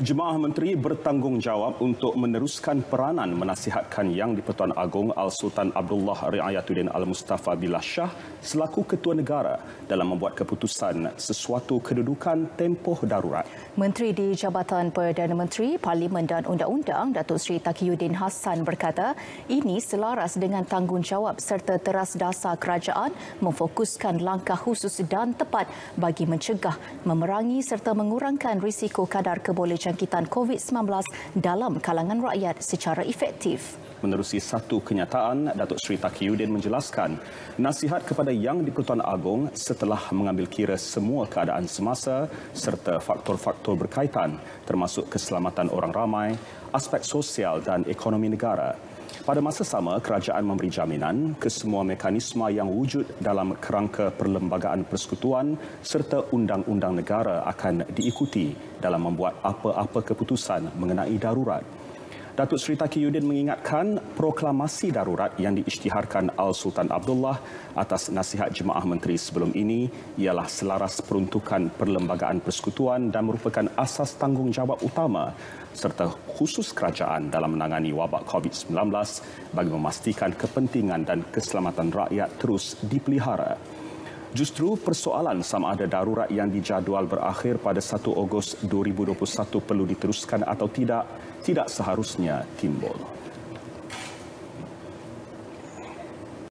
Jemaah Menteri bertanggungjawab untuk meneruskan peranan menasihatkan Yang di-Pertuan Agong Al-Sultan Abdullah Riayatuddin Al-Mustafa Billah Shah selaku Ketua Negara dalam membuat keputusan sesuatu kedudukan tempoh darurat. Menteri di Jabatan Perdana Menteri, Parlimen dan Undang-Undang, Datuk Seri Takiyuddin Hassan berkata, ini selaras dengan tanggungjawab serta teras dasar kerajaan memfokuskan langkah khusus dan tepat bagi mencegah, memerangi serta mengurangkan risiko kadar kebolehan jangkitan COVID-19 dalam kalangan rakyat secara efektif. Menerusi satu kenyataan, Datuk Sri Takiyuddin menjelaskan nasihat kepada Yang di-Pertuan Agong setelah mengambil kira semua keadaan semasa serta faktor-faktor berkaitan termasuk keselamatan orang ramai, aspek sosial dan ekonomi negara. Pada masa sama, kerajaan memberi jaminan kesemua mekanisme yang wujud dalam kerangka perlembagaan persekutuan serta undang-undang negara akan diikuti dalam membuat apa-apa keputusan mengenai darurat. Datuk Seri Taki Yudin mengingatkan proklamasi darurat yang diisytiharkan Al-Sultan Abdullah atas nasihat Jemaah Menteri sebelum ini ialah selaras peruntukan Perlembagaan Persekutuan dan merupakan asas tanggungjawab utama serta khusus kerajaan dalam menangani wabak COVID-19 bagi memastikan kepentingan dan keselamatan rakyat terus dipelihara. Justru persoalan sama ada darurat yang dijadual berakhir pada 1 Ogos 2021 perlu diteruskan atau tidak, tidak seharusnya timbul.